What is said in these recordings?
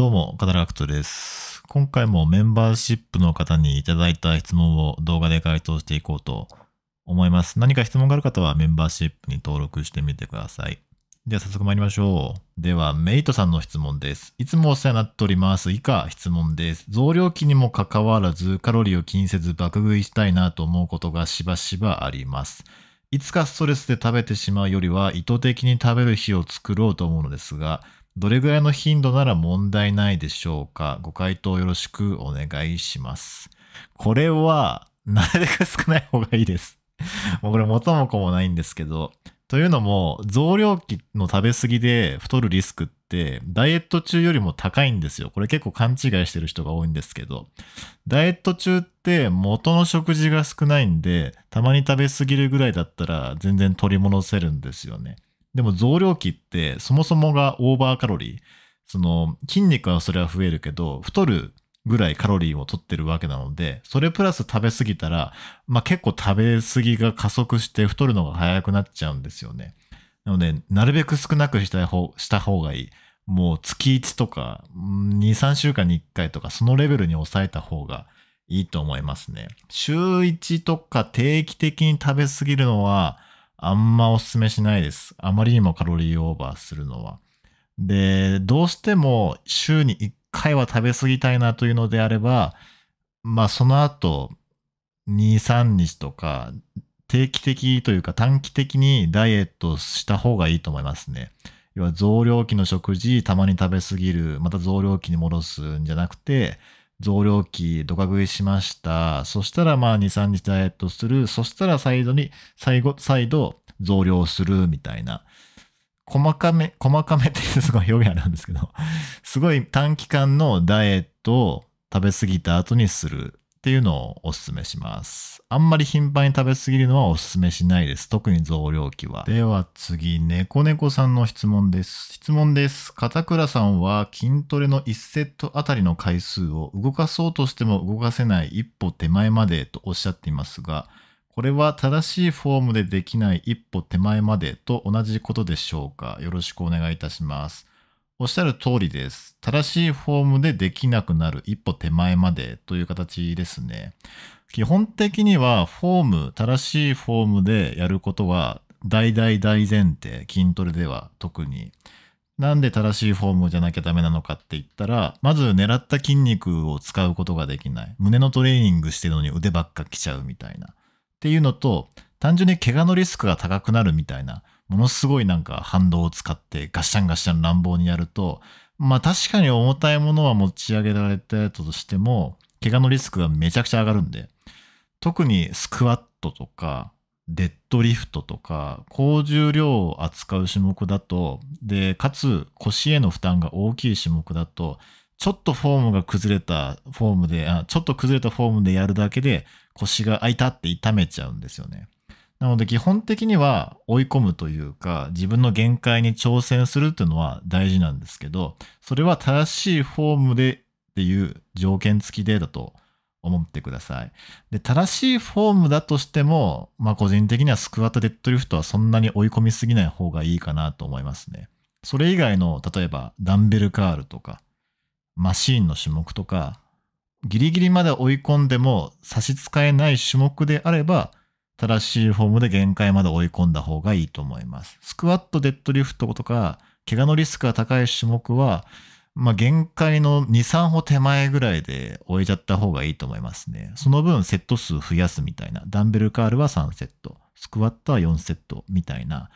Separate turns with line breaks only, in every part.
どうも、カタラクトです。今回もメンバーシップの方にいただいた質問を動画で回答していこうと思います。何か質問がある方はメンバーシップに登録してみてください。では早速参りましょう。では、メイトさんの質問です。いつもお世話になっております。以下、質問です。増量期にもかかわらず、カロリーを気にせず爆食いしたいなと思うことがしばしばあります。いつかストレスで食べてしまうよりは、意図的に食べる日を作ろうと思うのですが、どれぐらいの頻度なら問題ないでしょうかご回答よろしくお願いします。これは、なるべく少ない方がいいです。もうこれ元も子もないんですけど。というのも、増量期の食べ過ぎで太るリスクって、ダイエット中よりも高いんですよ。これ結構勘違いしてる人が多いんですけど。ダイエット中って元の食事が少ないんで、たまに食べ過ぎるぐらいだったら全然取り戻せるんですよね。でも増量期ってそもそもがオーバーカロリー。その筋肉はそれは増えるけど、太るぐらいカロリーを取ってるわけなので、それプラス食べ過ぎたら、まあ結構食べ過ぎが加速して太るのが早くなっちゃうんですよね。なので、なるべく少なくした方した方がいい。もう月1とか、2、3週間に1回とか、そのレベルに抑えた方がいいと思いますね。週1とか定期的に食べ過ぎるのは、あんまおすすめしないです。あまりにもカロリーオーバーするのは。で、どうしても週に1回は食べ過ぎたいなというのであれば、まあその後、2、3日とか、定期的というか短期的にダイエットした方がいいと思いますね。要は増量期の食事、たまに食べ過ぎる、また増量期に戻すんじゃなくて、増量期、ドカ食いしました。そしたら、まあ、2、3日ダイエットする。そしたら、再度に、最後、再度、増量する、みたいな。細かめ、細かめってすごい表現あるんですけど、すごい短期間のダイエットを食べ過ぎた後にするっていうのをおすすめします。あんまり頻繁に食べ過ぎるのはおすすめしないです。特に増量期は。では次、猫猫さんの質問です。質問です。片倉さんは筋トレの1セットあたりの回数を動かそうとしても動かせない一歩手前までとおっしゃっていますが、これは正しいフォームでできない一歩手前までと同じことでしょうかよろしくお願いいたします。おっしゃる通りです。正しいフォームでできなくなる一歩手前までという形ですね。基本的にはフォーム、正しいフォームでやることは大大大前提、筋トレでは特に。なんで正しいフォームじゃなきゃダメなのかって言ったら、まず狙った筋肉を使うことができない。胸のトレーニングしてるのに腕ばっか来ちゃうみたいな。っていうのと、単純に怪我のリスクが高くなるみたいな。ものすごいなんか反動を使ってガッシャンガッシャン乱暴にやると、まあ確かに重たいものは持ち上げられたとしても、怪我のリスクがめちゃくちゃ上がるんで、特にスクワットとか、デッドリフトとか、高重量を扱う種目だと、で、かつ腰への負担が大きい種目だと、ちょっとフォームが崩れたフォームで、あちょっと崩れたフォームでやるだけで腰が開いたって痛めちゃうんですよね。なので基本的には追い込むというか自分の限界に挑戦するっていうのは大事なんですけどそれは正しいフォームでっていう条件付きでだと思ってください。で正しいフォームだとしても、まあ、個人的にはスクワットデッドリフトはそんなに追い込みすぎない方がいいかなと思いますね。それ以外の例えばダンベルカールとかマシーンの種目とかギリギリまで追い込んでも差し支えない種目であれば正しいフォームで限界まで追い込んだ方がいいと思います。スクワット、デッドリフトとか、怪我のリスクが高い種目は、まあ、限界の2、3歩手前ぐらいで終えちゃった方がいいと思いますね。その分、セット数増やすみたいな。ダンベルカールは3セット、スクワットは4セットみたいな。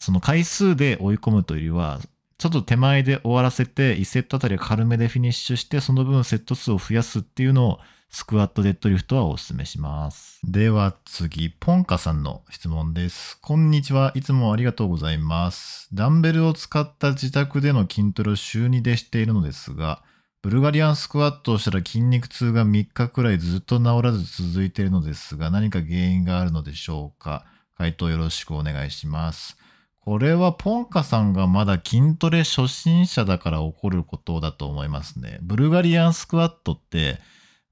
その回数で追い込むというよりは、ちょっと手前で終わらせて、1セットあたり軽めでフィニッシュして、その分セット数を増やすっていうのをスクワットデッドリフトはお勧めします。では次、ポンカさんの質問です。こんにちは。いつもありがとうございます。ダンベルを使った自宅での筋トレを週2でしているのですが、ブルガリアンスクワットをしたら筋肉痛が3日くらいずっと治らず続いているのですが、何か原因があるのでしょうか回答よろしくお願いします。これはポンカさんがまだ筋トレ初心者だから起こることだと思いますね。ブルガリアンスクワットって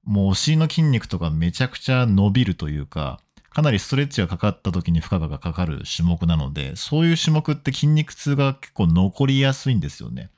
もうお尻の筋肉とかめちゃくちゃ伸びるというか、かなりストレッチがかかった時に負荷がかかる種目なので、そういう種目って筋肉痛が結構残りやすいんですよね。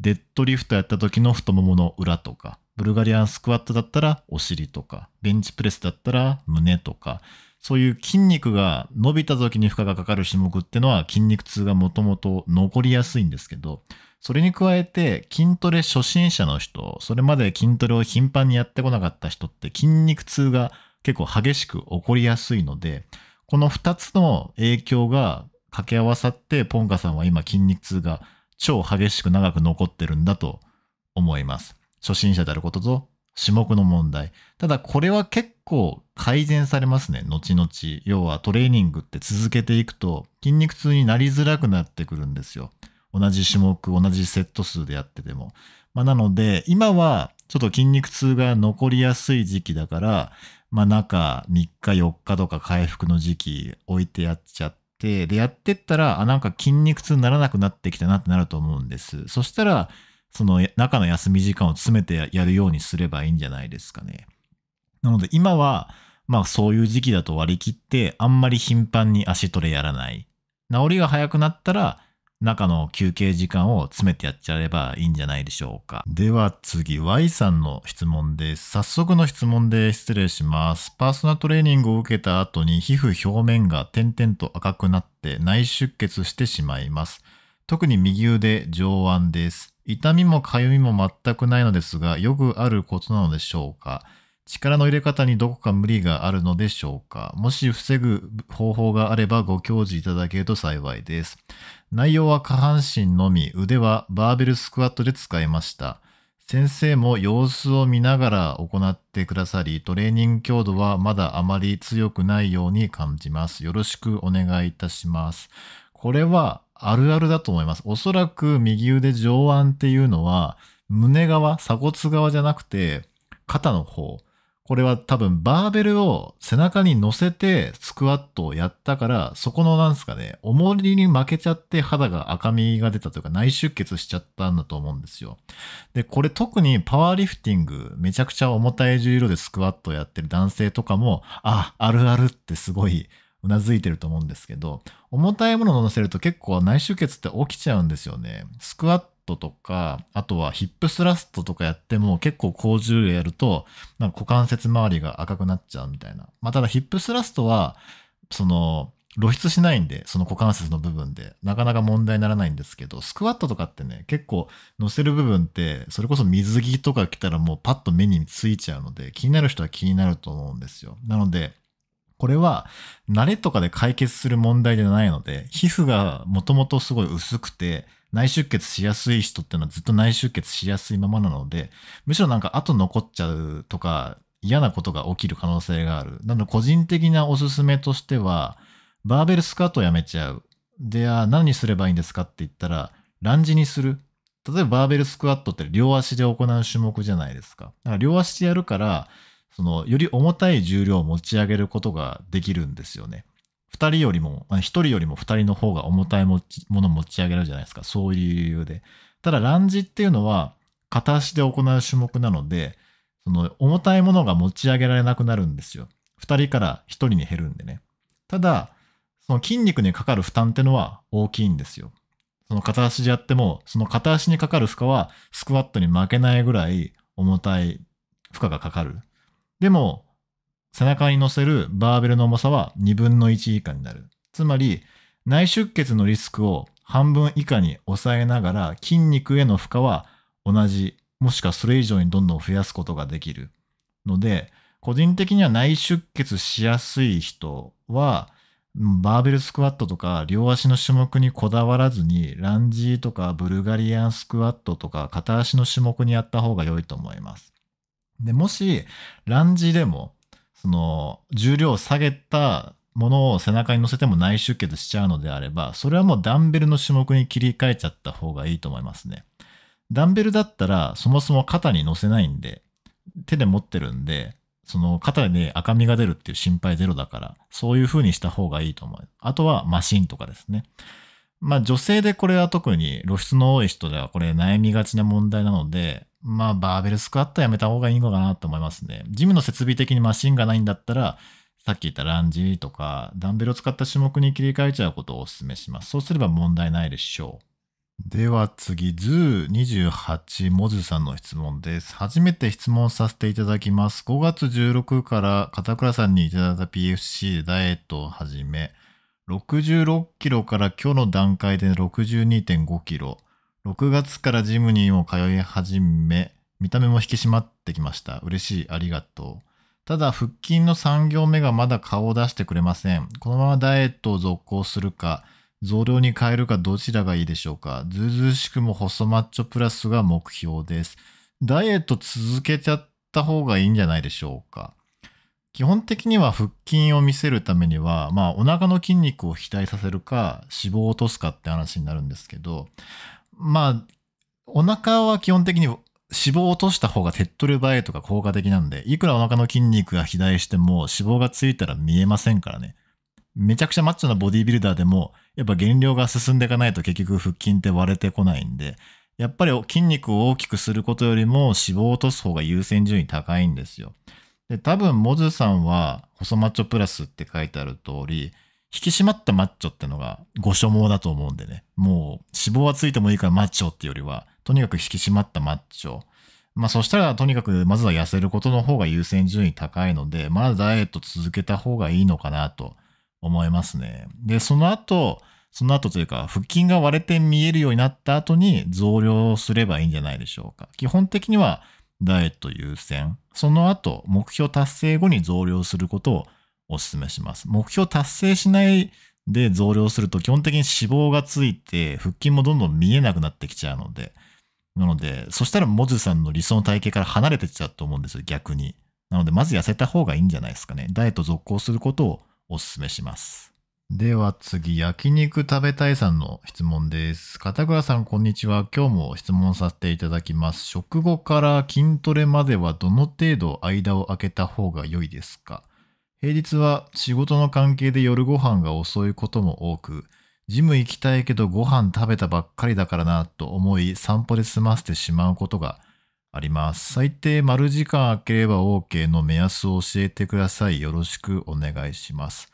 デッドリフトやった時の太ももの裏とか、ブルガリアンスクワットだったらお尻とか、ベンチプレスだったら胸とか、そういう筋肉が伸びた時に負荷がかかる種目ってのは筋肉痛がもともと残りやすいんですけど、それに加えて筋トレ初心者の人、それまで筋トレを頻繁にやってこなかった人って筋肉痛が結構激しく起こりやすいので、この2つの影響が掛け合わさってポンカさんは今筋肉痛が超激しく長く残ってるんだと思います。初心者であることと種目の問題。ただこれは結構改善されますね。後々。要はトレーニングって続けていくと筋肉痛になりづらくなってくるんですよ。同じ種目、同じセット数でやってても。まあ、なので、今はちょっと筋肉痛が残りやすい時期だから、まあ、中3日、4日とか回復の時期置いてやっちゃって、でやってったらあなんか筋肉痛にならなくなってきたなってなると思うんですそしたらその中の休み時間を詰めてやるようにすればいいんじゃないですかねなので今はまあそういう時期だと割り切ってあんまり頻繁に足トレやらない治りが早くなったら中の休憩時間を詰めてやっちゃえばいいんじゃないでしょうか。では次、Y さんの質問です。早速の質問で失礼します。パーソナルトレーニングを受けた後に皮膚表面が点々と赤くなって内出血してしまいます。特に右腕上腕です。痛みも痒みも全くないのですが、よくあることなのでしょうか。力の入れ方にどこか無理があるのでしょうかもし防ぐ方法があればご教示いただけると幸いです。内容は下半身のみ、腕はバーベルスクワットで使いました。先生も様子を見ながら行ってくださり、トレーニング強度はまだあまり強くないように感じます。よろしくお願いいたします。これはあるあるだと思います。おそらく右腕上腕っていうのは、胸側、鎖骨側じゃなくて、肩の方。これは多分バーベルを背中に乗せてスクワットをやったから、そこのなんすかね、重りに負けちゃって肌が赤みが出たというか内出血しちゃったんだと思うんですよ。で、これ特にパワーリフティング、めちゃくちゃ重たい重量でスクワットをやってる男性とかも、あ、あるあるってすごい頷いてると思うんですけど、重たいものを乗せると結構内出血って起きちゃうんですよね。スクワットとか、あとはヒップスラストとかやっても結構高重量やると、なんか股関節周りが赤くなっちゃうみたいな。まあ、ただヒップスラストは、その、露出しないんで、その股関節の部分で、なかなか問題にならないんですけど、スクワットとかってね、結構乗せる部分って、それこそ水着とか着たらもうパッと目についちゃうので、気になる人は気になると思うんですよ。なので、これは慣れとかで解決する問題ではないので、皮膚がもともとすごい薄くて、内出血しやすい人っていうのはずっと内出血しやすいままなので、むしろなんか後残っちゃうとか、嫌なことが起きる可能性がある。なので個人的なおすすめとしては、バーベルスカートをやめちゃう。で、は何すればいいんですかって言ったら、ランジにする。例えばバーベルスクワットって両足で行う種目じゃないですか。だから両足でやるから、そのより重たい重量を持ち上げることができるんですよね。2人よりも、1人よりも2人の方が重たいもの持ち上げるじゃないですか。そういう理由で。ただ、ランジっていうのは、片足で行う種目なので、その重たいものが持ち上げられなくなるんですよ。2人から1人に減るんでね。ただ、その筋肉にかかる負担ってのは大きいんですよ。その片足でやっても、その片足にかかる負荷はスクワットに負けないぐらい重たい負荷がかかる。でも、背中に乗せるバーベルの重さは2分の1以下になる。つまり、内出血のリスクを半分以下に抑えながら筋肉への負荷は同じ、もしくはそれ以上にどんどん増やすことができる。ので、個人的には内出血しやすい人は、バーベルスクワットとか両足の種目にこだわらずにランジーとかブルガリアンスクワットとか片足の種目にやった方が良いと思います。でもしランジでもその重量を下げたものを背中に乗せても内出血しちゃうのであれば、それはもうダンベルの種目に切り替えちゃった方がいいと思いますね。ダンベルだったらそもそも肩に乗せないんで、手で持ってるんで、その肩に赤みが出るっていう心配ゼロだから、そういう風にした方がいいと思う。あとはマシンとかですね。まあ女性でこれは特に露出の多い人ではこれ悩みがちな問題なので、まあ、バーベルスクワットやめた方がいいのかなと思いますね。ジムの設備的にマシンがないんだったら、さっき言ったランジとか、ダンベルを使った種目に切り替えちゃうことをお勧めします。そうすれば問題ないでしょう。では次、ズー28モズさんの質問です。初めて質問させていただきます。5月16から片倉さんにいただいた PFC でダイエットを始め、66キロから今日の段階で62.5キロ。6月からジムにも通い始め、見た目も引き締まってきました。嬉しい、ありがとう。ただ、腹筋の3行目がまだ顔を出してくれません。このままダイエットを続行するか、増量に変えるかどちらがいいでしょうか。ずうずうしくも細マッチョプラスが目標です。ダイエット続けちゃった方がいいんじゃないでしょうか。基本的には腹筋を見せるためには、まあお腹の筋肉を肥大させるか脂肪を落とすかって話になるんですけど、まあ、お腹は基本的に脂肪を落とした方が手っ取り早いとか効果的なんで、いくらお腹の筋肉が肥大しても脂肪がついたら見えませんからね。めちゃくちゃマッチョなボディービルダーでも、やっぱ減量が進んでいかないと結局腹筋って割れてこないんで、やっぱり筋肉を大きくすることよりも脂肪を落とす方が優先順位高いんですよ。で、多分モズさんは、細マッチョプラスって書いてある通り、引き締まったマッチョってのがご所望だと思うんでね。もう脂肪はついてもいいからマッチョってよりは、とにかく引き締まったマッチョ。まあそしたらとにかくまずは痩せることの方が優先順位高いので、まだダイエット続けた方がいいのかなと思いますね。で、その後、その後というか、腹筋が割れて見えるようになった後に増量すればいいんじゃないでしょうか。基本的にはダイエット優先。その後、目標達成後に増量することをおすすめします。目標達成しないで増量すると基本的に脂肪がついて腹筋もどんどん見えなくなってきちゃうので、なので、そしたらモズさんの理想の体型から離れてっちゃうと思うんですよ、逆に。なので、まず痩せた方がいいんじゃないですかね。ダイエット続行することをお勧めします。では次、焼肉食べたいさんの質問です。片倉さん、こんにちは。今日も質問させていただきます。食後から筋トレまではどの程度間を空けた方が良いですか平日は仕事の関係で夜ご飯が遅いことも多く、ジム行きたいけどご飯食べたばっかりだからなと思い散歩で済ませてしまうことがあります。最低丸時間空ければ OK の目安を教えてください。よろしくお願いします。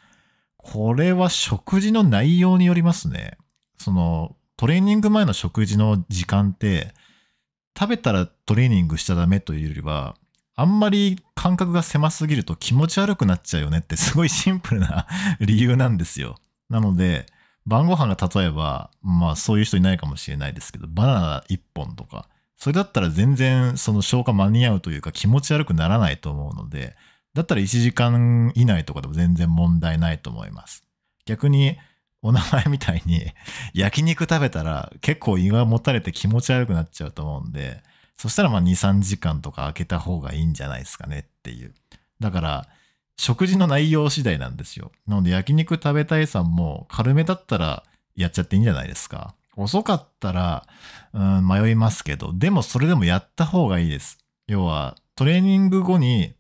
これは食事の内容によりますね。そのトレーニング前の食事の時間って食べたらトレーニングしちゃダメというよりはあんまり感覚が狭すぎると気持ち悪くなっちゃうよねってすごいシンプルな理由なんですよ。なので、晩ご飯が例えば、まあそういう人いないかもしれないですけど、バナナ1本とか、それだったら全然その消化間に合うというか気持ち悪くならないと思うので、だったら1時間以内とかでも全然問題ないと思います。逆に、お名前みたいに焼肉食べたら結構胃がもたれて気持ち悪くなっちゃうと思うんで、そしたらまあ2、3時間とか空けた方がいいんじゃないですかねっていう。だから、食事の内容次第なんですよ。なので焼肉食べたいさんも軽めだったらやっちゃっていいんじゃないですか。遅かったら、うん、迷いますけど、でもそれでもやった方がいいです。要は、トレーニング後に、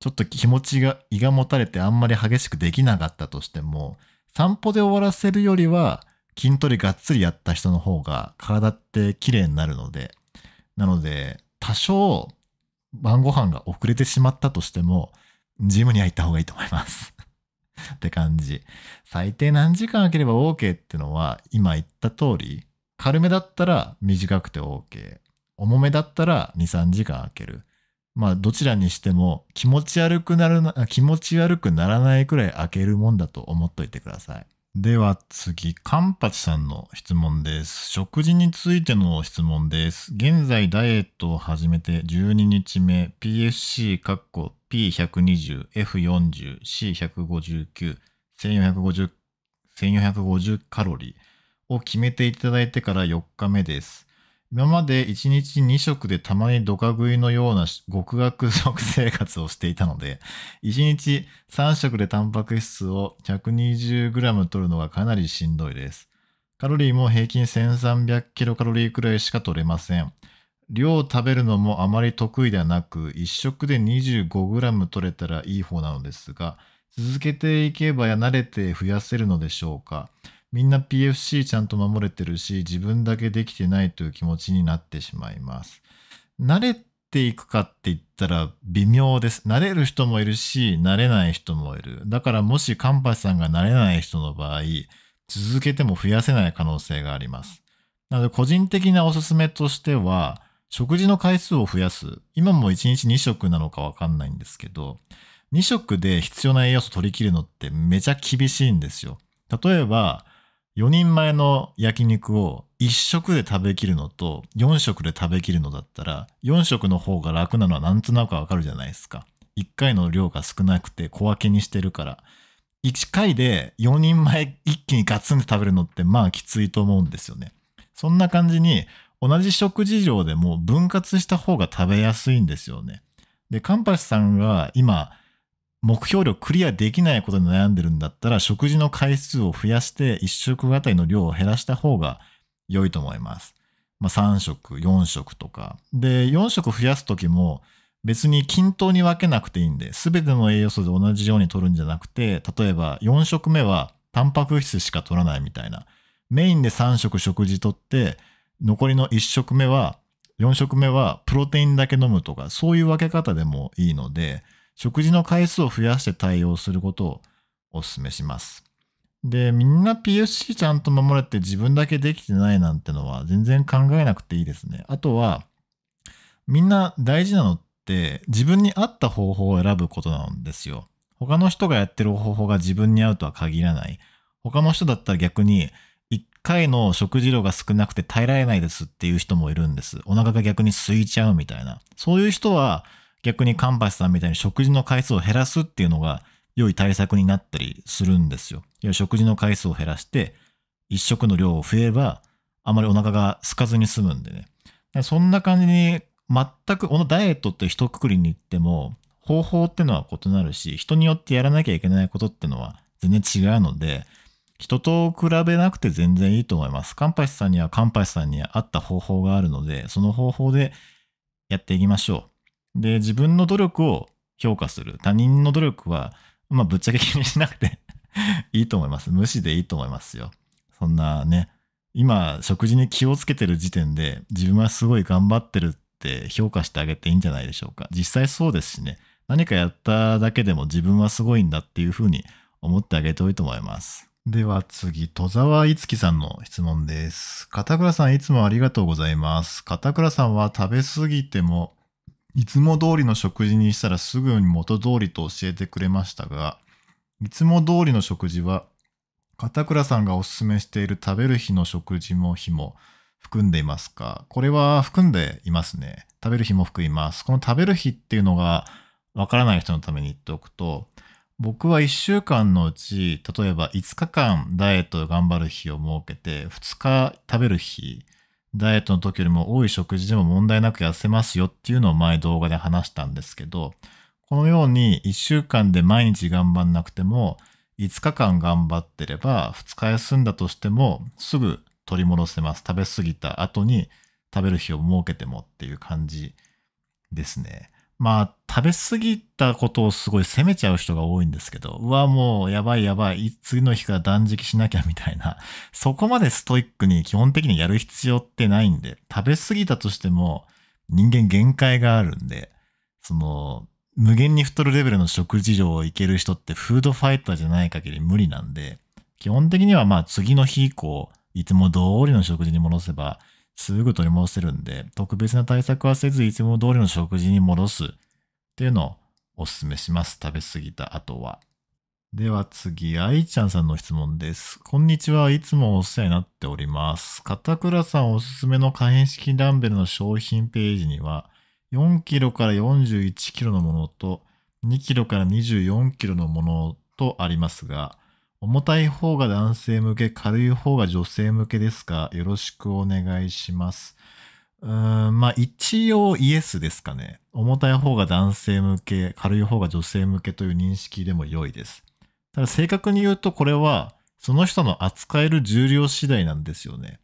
ちょっと気持ちが、胃がもたれてあんまり激しくできなかったとしても、散歩で終わらせるよりは、筋トレがっつりやった人の方が体って綺麗になるので、なので、多少晩ご飯が遅れてしまったとしても、ジムには行った方がいいと思います って感じ。最低何時間空ければ OK ってのは、今言った通り、軽めだったら短くて OK。重めだったら2、3時間空ける。まあ、どちらにしても気持ち悪くなるな、気持ち悪くならないくらい開けるもんだと思っといてください。では次、カンパチさんの質問です。食事についての質問です。現在ダイエットを始めて12日目、PSC 括弧 P120、F40、C159、1450、1450カロリーを決めていただいてから4日目です。今まで1日2食でたまにドカ食いのような極悪食生活をしていたので、1日3食でタンパク質を 120g 取るのがかなりしんどいです。カロリーも平均 1300kcal くらいしか取れません。量を食べるのもあまり得意ではなく、1食で 25g 取れたらいい方なのですが、続けていけばや慣れて増やせるのでしょうか。みんな PFC ちゃんと守れてるし、自分だけできてないという気持ちになってしまいます。慣れていくかって言ったら微妙です。慣れる人もいるし、慣れない人もいる。だからもしカンパチさんが慣れない人の場合、続けても増やせない可能性があります。なので個人的なおすすめとしては、食事の回数を増やす。今も1日2食なのかわかんないんですけど、2食で必要な栄養素取り切るのってめちゃ厳しいんですよ。例えば、4人前の焼肉を1食で食べきるのと4食で食べきるのだったら4食の方が楽なのはなんとなくわかるじゃないですか。1回の量が少なくて小分けにしてるから。1回で4人前一気にガツンと食べるのってまあきついと思うんですよね。そんな感じに同じ食事量でも分割した方が食べやすいんですよね。で、カンパスさんが今目標量クリアできないことに悩んでるんだったら、食事の回数を増やして、1食あたりの量を減らした方が良いと思います。まあ、3食、4食とか。で、4食増やす時も、別に均等に分けなくていいんで、すべての栄養素で同じように取るんじゃなくて、例えば4食目はタンパク質しか取らないみたいな。メインで3食食事とって、残りの1食目は、4食目はプロテインだけ飲むとか、そういう分け方でもいいので、食事の回数を増やして対応することをお勧めします。で、みんな PSC ちゃんと守れて自分だけできてないなんてのは全然考えなくていいですね。あとは、みんな大事なのって自分に合った方法を選ぶことなんですよ。他の人がやってる方法が自分に合うとは限らない。他の人だったら逆に1回の食事量が少なくて耐えられないですっていう人もいるんです。お腹が逆に空いちゃうみたいな。そういう人は逆にカンパスさんみたいに食事の回数を減らすっていうのが良い対策になったりするんですよ。いや食事の回数を減らして、一食の量を増えれば、あまりお腹が空かずに済むんでね。そんな感じに、全く、このダイエットって一括りに言っても、方法ってのは異なるし、人によってやらなきゃいけないことってのは全然違うので、人と比べなくて全然いいと思います。カンパシさんにはカンパシさんに合った方法があるので、その方法でやっていきましょう。で、自分の努力を評価する。他人の努力は、まあ、ぶっちゃけ気にしなくて いいと思います。無視でいいと思いますよ。そんなね、今、食事に気をつけてる時点で、自分はすごい頑張ってるって評価してあげていいんじゃないでしょうか。実際そうですしね、何かやっただけでも自分はすごいんだっていうふうに思ってあげておいてもいます。では次、戸沢いつきさんの質問です。片倉さんいつもありがとうございます。片倉さんは食べ過ぎてもいつも通りの食事にしたらすぐに元通りと教えてくれましたが、いつも通りの食事は、片倉さんがおすすめしている食べる日の食事も日も含んでいますかこれは含んでいますね。食べる日も含みます。この食べる日っていうのがわからない人のために言っておくと、僕は1週間のうち、例えば5日間ダイエットを頑張る日を設けて、2日食べる日、ダイエットの時よりも多い食事でも問題なく痩せますよっていうのを前動画で話したんですけど、このように1週間で毎日頑張んなくても、5日間頑張ってれば、2日休んだとしても、すぐ取り戻せます。食べ過ぎた後に食べる日を設けてもっていう感じですね。まあ、食べ過ぎたことをすごい責めちゃう人が多いんですけど、うわ、もうやばいやばい、次の日から断食しなきゃみたいな、そこまでストイックに基本的にやる必要ってないんで、食べ過ぎたとしても人間限界があるんで、その、無限に太るレベルの食事量をいける人ってフードファイターじゃない限り無理なんで、基本的にはまあ次の日以降、いつも通りの食事に戻せばすぐ取り戻せるんで、特別な対策はせず、いつも通りの食事に戻すっていうのをおすすめします。食べ過ぎた後は。では次、愛ちゃんさんの質問です。こんにちは。いつもお世話になっております。片倉さんおすすめの可変式ダンベルの商品ページには、4キロから41キロのものと、2キロから24キロのものとありますが、重たい方が男性向け、軽い方が女性向けですかよろしくお願いします。うーん、まあ一応イエスですかね。重たい方が男性向け、軽い方が女性向けという認識でも良いです。ただ正確に言うとこれは、その人の扱える重量次第なんですよね。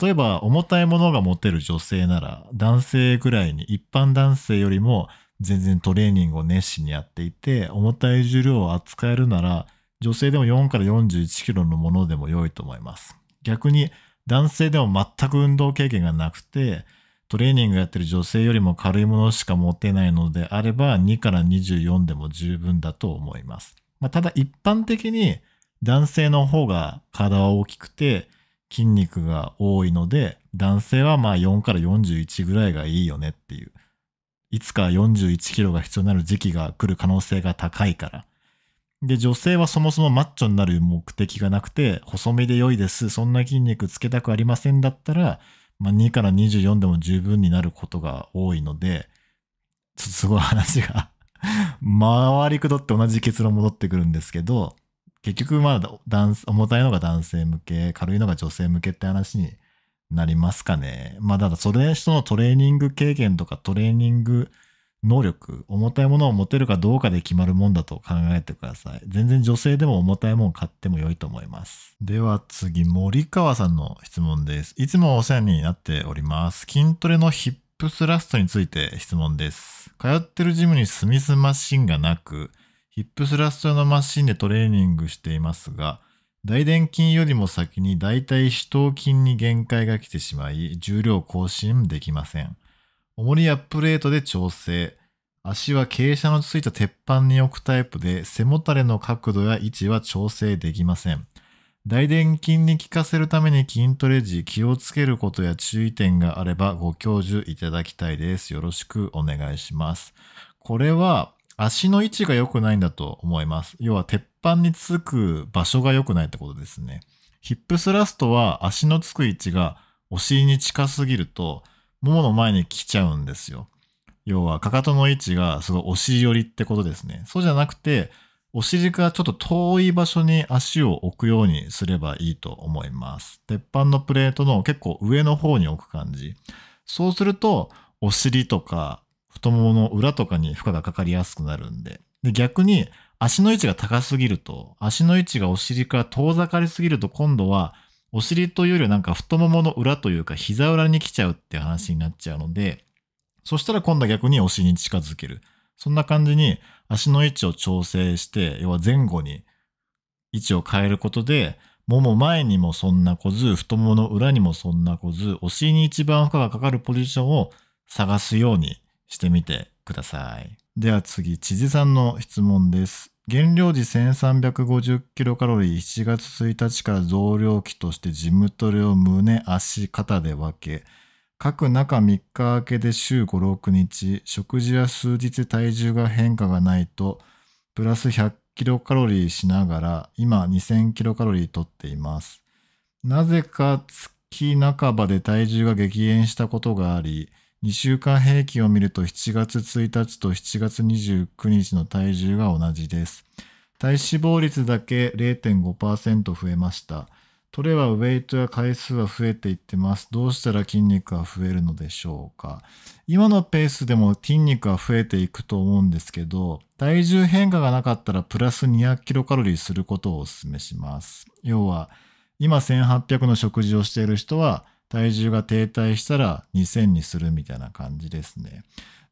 例えば、重たいものが持てる女性なら、男性ぐらいに一般男性よりも全然トレーニングを熱心にやっていて、重たい重量を扱えるなら、女性でも4から41キロのものでも良いと思います。逆に男性でも全く運動経験がなくて、トレーニングやってる女性よりも軽いものしか持てないのであれば、2から24でも十分だと思います。まあ、ただ一般的に男性の方が体は大きくて筋肉が多いので、男性はまあ4から41ぐらいがいいよねっていう。いつか41キロが必要になる時期が来る可能性が高いから。で、女性はそもそもマッチョになる目的がなくて、細身で良いです。そんな筋肉つけたくありませんだったら、まあ、2から24でも十分になることが多いので、ちょっとすごい話が 回りくどって同じ結論戻ってくるんですけど、結局まあ男、重たいのが男性向け、軽いのが女性向けって話になりますかね。まあ、ただそれ人のトレーニング経験とかトレーニング能力、重たいものを持てるかどうかで決まるもんだと考えてください。全然女性でも重たいもん買っても良いと思います。では次、森川さんの質問です。いつもお世話になっております。筋トレのヒップスラストについて質問です。通ってるジムにスミスマシンがなく、ヒップスラスト用のマシンでトレーニングしていますが、大殿筋よりも先に大体主頭筋に限界が来てしまい、重量更新できません。重りやプレートで調整。足は傾斜のついた鉄板に置くタイプで、背もたれの角度や位置は調整できません。大臀筋に効かせるために筋トレ時気をつけることや注意点があればご教授いただきたいです。よろしくお願いします。これは足の位置が良くないんだと思います。要は鉄板につく場所が良くないってことですね。ヒップスラストは足のつく位置がお尻に近すぎるとももの前に来ちゃうんですよ。要は、かかとの位置がすごいお尻寄りってことですね。そうじゃなくて、お尻からちょっと遠い場所に足を置くようにすればいいと思います。鉄板のプレートの結構上の方に置く感じ。そうすると、お尻とか太ももの裏とかに負荷がかかりやすくなるんで。で、逆に足の位置が高すぎると、足の位置がお尻から遠ざかりすぎると今度はお尻というよりはなんか太ももの裏というか膝裏に来ちゃうって話になっちゃうので、そしたら今度は逆にお尻に近づける。そんな感じに足の位置を調整して、要は前後に位置を変えることで、もも前にもそんなこず、太ももの裏にもそんなこず、お尻に一番負荷がかかるポジションを探すようにしてみてください。では次、知事さんの質問です。減量時 1350kcal、7月1日から増量期としてジムトレを胸、足、肩で分け、各中3日明けで週5、6日、食事は数日体重が変化がないと、プラス 100kcal しながら、今 2000kcal 取っています。なぜか月半ばで体重が激減したことがあり、2週間平均を見ると7月1日と7月29日の体重が同じです。体脂肪率だけ0.5%増えました。トレはウェイトや回数は増えていってます。どうしたら筋肉は増えるのでしょうか今のペースでも筋肉は増えていくと思うんですけど、体重変化がなかったらプラス200キロカロリーすることをお勧めします。要は、今1800の食事をしている人は、体重が停滞したら2000にするみたいな感じですね。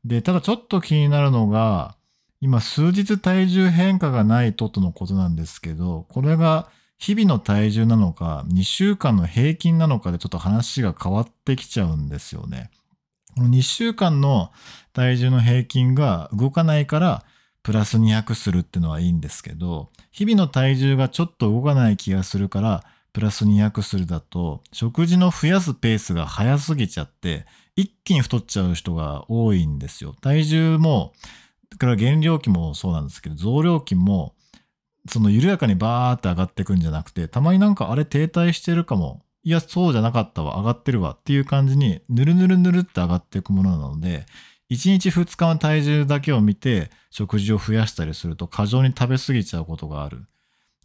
で、ただちょっと気になるのが、今数日体重変化がないととのことなんですけど、これが日々の体重なのか、2週間の平均なのかでちょっと話が変わってきちゃうんですよね。この2週間の体重の平均が動かないから、プラス200するってのはいいんですけど、日々の体重がちょっと動かない気がするから、プラス200するだと、食事の増やすペースが早すぎちゃって、一気に太っちゃう人が多いんですよ。体重も、だから減量期もそうなんですけど、増量期も、その緩やかにバーって上がっていくんじゃなくて、たまになんかあれ停滞してるかも、いや、そうじゃなかったわ、上がってるわっていう感じに、ぬるぬるぬるって上がっていくものなので、1日2日の体重だけを見て食事を増やしたりすると過剰に食べ過ぎちゃうことがある。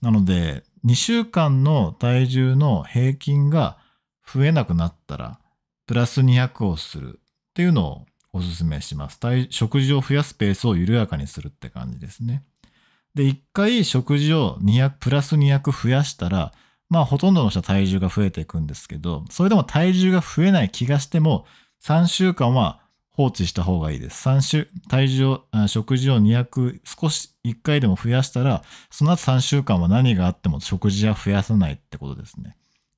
なので、2週間の体重の平均が増えなくなったら、プラス200をするっていうのをおすすめします。食事を増やすペースを緩やかにするって感じですね。で、1回食事を200、プラス200増やしたら、まあほとんどの人は体重が増えていくんですけど、それでも体重が増えない気がしても、3週間は放置した方がいいです。3週、体重を、食事を200、少し1回でも増やしたら、その後3週間は何があっても食事は増やさないってことですね。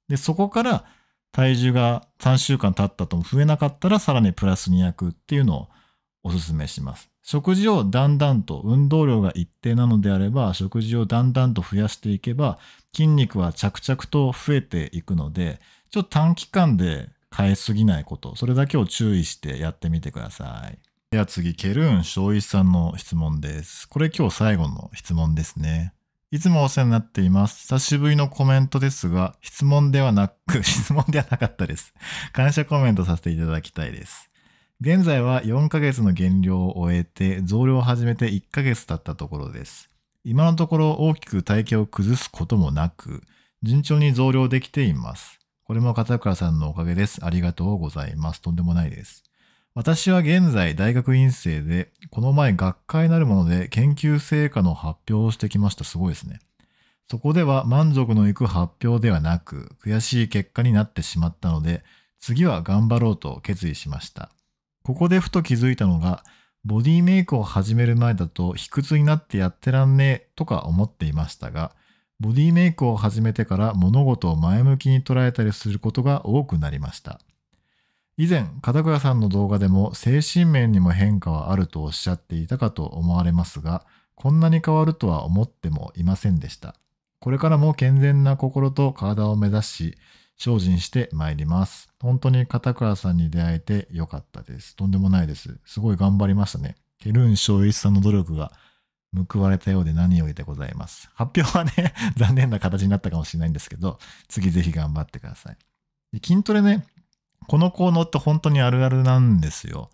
で、そこから体重が3週間経ったとも増えなかったら、さらにプラス200っていうのをおすすめします。食事をだんだんと運動量が一定なのであれば食事をだんだんと増やしていけば筋肉は着々と増えていくのでちょっと短期間で変えすぎないこと、それだけを注意してやってみてください。では次、ケルーン翔一さんの質問です。これ今日最後の質問ですね。いつもお世話になっています。久しぶりのコメントですが、質問ではなく、質問ではなかったです。感謝コメントさせていただきたいです。現在は4ヶ月の減量を終えて、増量を始めて1ヶ月経ったところです。今のところ大きく体型を崩すこともなく、順調に増量できています。これも片倉さんのおかげです。ありがとうございます。とんでもないです。私は現在大学院生で、この前学会なるもので研究成果の発表をしてきました。すごいですね。そこでは満足のいく発表ではなく、悔しい結果になってしまったので、次は頑張ろうと決意しました。ここでふと気づいたのが、ボディメイクを始める前だと卑屈になってやってらんねえとか思っていましたが、ボディメイクを始めてから物事を前向きに捉えたりすることが多くなりました。以前、片倉さんの動画でも精神面にも変化はあるとおっしゃっていたかと思われますが、こんなに変わるとは思ってもいませんでした。これからも健全な心と体を目指し、精進してまいります。本当に片倉さんに出会えてよかったです。とんでもないです。すごい頑張りましたね。ケルンショイスさんの努力が報われたようで何よりでございます。発表はね、残念な形になったかもしれないんですけど、次ぜひ頑張ってください。で筋トレね、この効能って本当にあるあるなんですよ。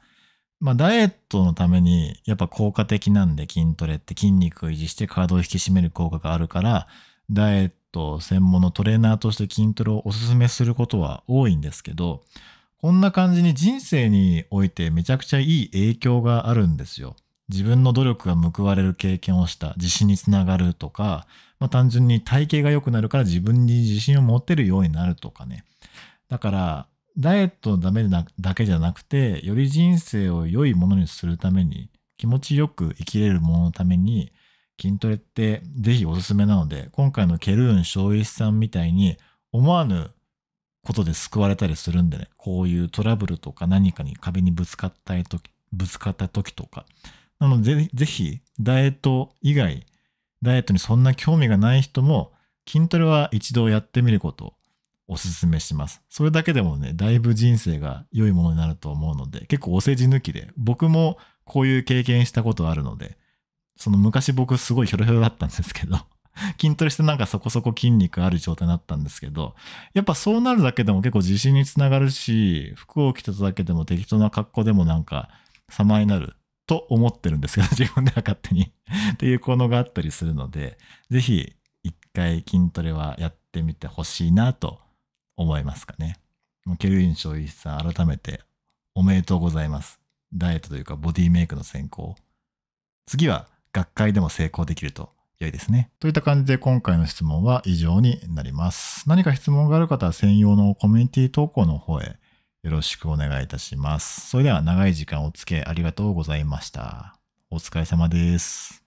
まあ、ダイエットのためにやっぱ効果的なんで筋トレって筋肉を維持して体を引き締める効果があるから、ダイエット専門のトレーナーとして筋トレをおすすめすることは多いんですけど、こんな感じに人生においてめちゃくちゃいい影響があるんですよ。自分の努力が報われる経験をした自信につながるとか、まあ、単純に体型が良くなるから自分に自信を持てるようになるとかねだからダイエットのためだけじゃなくてより人生を良いものにするために気持ちよく生きれるもののために筋トレってぜひおすすめなので今回のケルーンイ一さんみたいに思わぬことで救われたりするんでねこういうトラブルとか何かに壁にぶつかった時ぶつかった時とかなので、ぜひ、ダイエット以外、ダイエットにそんな興味がない人も、筋トレは一度やってみることをおすすめします。それだけでもね、だいぶ人生が良いものになると思うので、結構お世辞抜きで、僕もこういう経験したことあるので、その昔僕すごいひょろひょろだったんですけど、筋トレしてなんかそこそこ筋肉ある状態になったんですけど、やっぱそうなるだけでも結構自信につながるし、服を着てただけでも適当な格好でもなんか様になると思ってるんですが、自分では勝手に っていう効能があったりするので、ぜひ一回筋トレはやってみてほしいなと思いますかね。ケルイン正一さん、改めておめでとうございます。ダイエットというかボディメイクの先行。次は学会でも成功できると良いですね。といった感じで今回の質問は以上になります。何か質問がある方は専用のコミュニティ投稿の方へよろしくお願いいたします。それでは長い時間お付き合いありがとうございました。お疲れ様です。